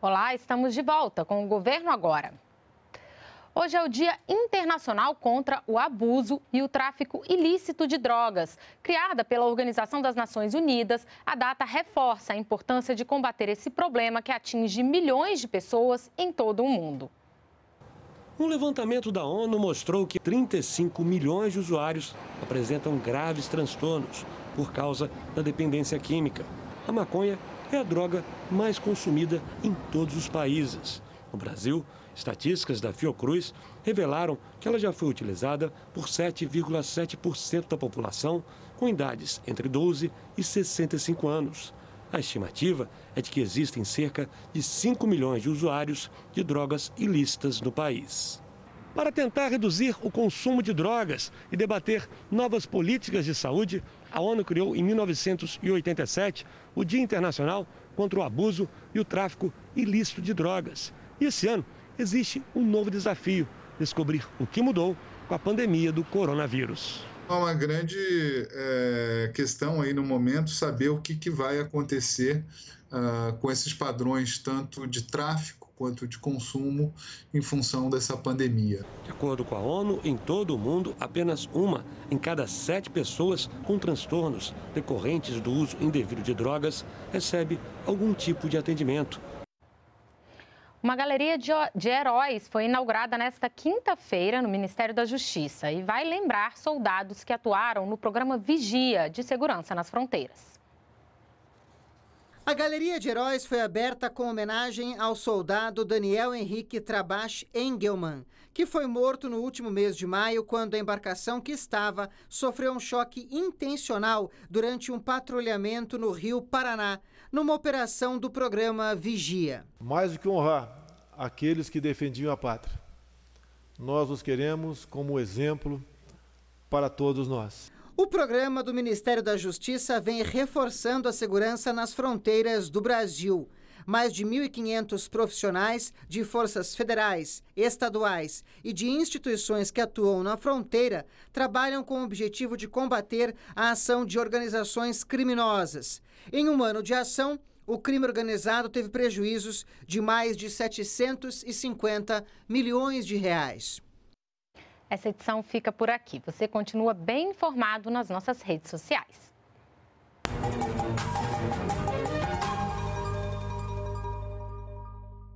Olá, estamos de volta com o Governo Agora. Hoje é o Dia Internacional contra o Abuso e o Tráfico Ilícito de Drogas. Criada pela Organização das Nações Unidas, a data reforça a importância de combater esse problema que atinge milhões de pessoas em todo o mundo. Um levantamento da ONU mostrou que 35 milhões de usuários apresentam graves transtornos, por causa da dependência química. A maconha é a droga mais consumida em todos os países. No Brasil, estatísticas da Fiocruz revelaram que ela já foi utilizada por 7,7% da população com idades entre 12 e 65 anos. A estimativa é de que existem cerca de 5 milhões de usuários de drogas ilícitas no país para tentar reduzir o consumo de drogas e debater novas políticas de saúde, a ONU criou em 1987 o Dia Internacional contra o Abuso e o Tráfico Ilícito de Drogas. E esse ano existe um novo desafio: descobrir o que mudou com a pandemia do coronavírus. É uma grande é, questão aí no momento saber o que, que vai acontecer uh, com esses padrões, tanto de tráfico quanto de consumo em função dessa pandemia. De acordo com a ONU, em todo o mundo, apenas uma em cada sete pessoas com transtornos decorrentes do uso indevido de drogas recebe algum tipo de atendimento. Uma galeria de, heróis foi inaugurada nesta quinta-feira no Ministério da Justiça e vai lembrar soldados que atuaram no programa Vigia de Segurança nas Fronteiras. A Galeria de Heróis foi aberta com homenagem ao soldado Daniel Henrique Trabach Engelmann, que foi morto no último mês de maio quando a embarcação que estava sofreu um choque intencional durante um patrulhamento no Rio Paraná, numa operação do programa Vigia. Mais do que honrar aqueles que defendiam a pátria, nós os queremos como exemplo para todos nós. O programa do Ministério da Justiça vem reforçando a segurança nas fronteiras do Brasil. Mais de 1.500 profissionais de forças federais, estaduais e de instituições que atuam na fronteira trabalham com o objetivo de combater a ação de organizações criminosas. Em um ano de ação, o crime organizado teve prejuízos de mais de 750 milhões de reais. Essa edição fica por aqui. Você continua bem informado nas nossas redes sociais.